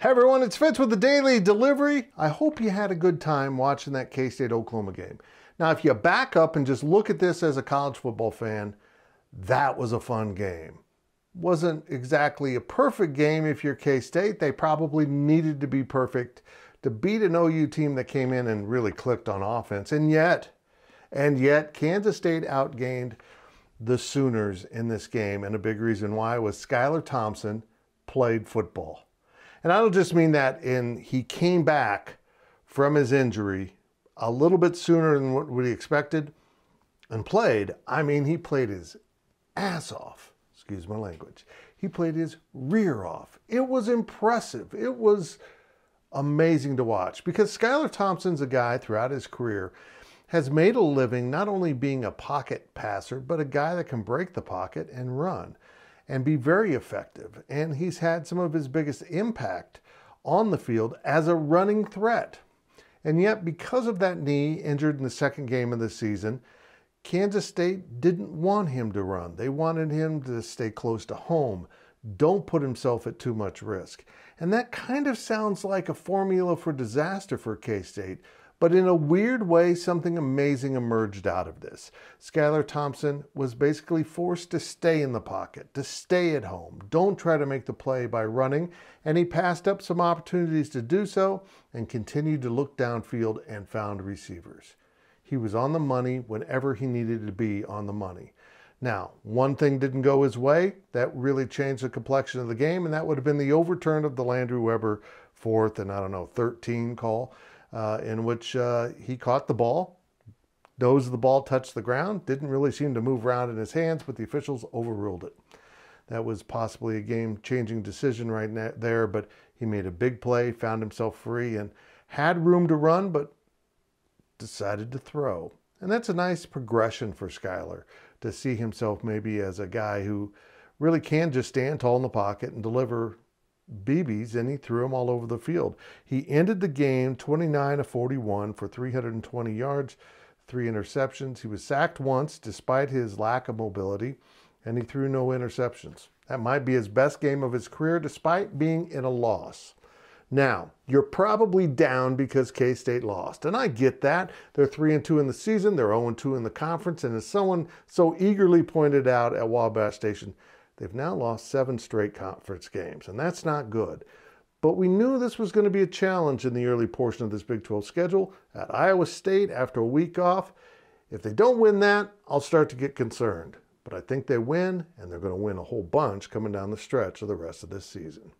Hey everyone, it's Fitz with the Daily Delivery. I hope you had a good time watching that K-State Oklahoma game. Now, if you back up and just look at this as a college football fan, that was a fun game. Wasn't exactly a perfect game if you're K-State. They probably needed to be perfect to beat an OU team that came in and really clicked on offense. And yet, and yet Kansas State outgained the Sooners in this game. And a big reason why was Skylar Thompson played football. And I don't just mean that in he came back from his injury a little bit sooner than what we expected and played. I mean, he played his ass off. Excuse my language. He played his rear off. It was impressive. It was amazing to watch because Skylar Thompson's a guy throughout his career has made a living not only being a pocket passer, but a guy that can break the pocket and run and be very effective. And he's had some of his biggest impact on the field as a running threat. And yet, because of that knee injured in the second game of the season, Kansas State didn't want him to run. They wanted him to stay close to home. Don't put himself at too much risk. And that kind of sounds like a formula for disaster for K State, but in a weird way, something amazing emerged out of this. Skylar Thompson was basically forced to stay in the pocket, to stay at home, don't try to make the play by running, and he passed up some opportunities to do so and continued to look downfield and found receivers. He was on the money whenever he needed to be on the money. Now, one thing didn't go his way that really changed the complexion of the game, and that would have been the overturn of the Landry Weber fourth and I don't know, 13 call uh, in which uh, he caught the ball, nose of the ball touched the ground, didn't really seem to move around in his hands, but the officials overruled it. That was possibly a game changing decision right there, but he made a big play, found himself free, and had room to run, but decided to throw. And that's a nice progression for Skyler to see himself maybe as a guy who really can just stand tall in the pocket and deliver BBs and he threw them all over the field. He ended the game 29 of 41 for 320 yards, three interceptions. He was sacked once despite his lack of mobility, and he threw no interceptions. That might be his best game of his career despite being in a loss. Now, you're probably down because K-State lost, and I get that. They're 3 and 2 in the season, they're 0 and 2 in the conference, and as someone so eagerly pointed out at Wabash Station, They've now lost seven straight conference games, and that's not good. But we knew this was going to be a challenge in the early portion of this Big 12 schedule at Iowa State after a week off. If they don't win that, I'll start to get concerned. But I think they win, and they're going to win a whole bunch coming down the stretch of the rest of this season.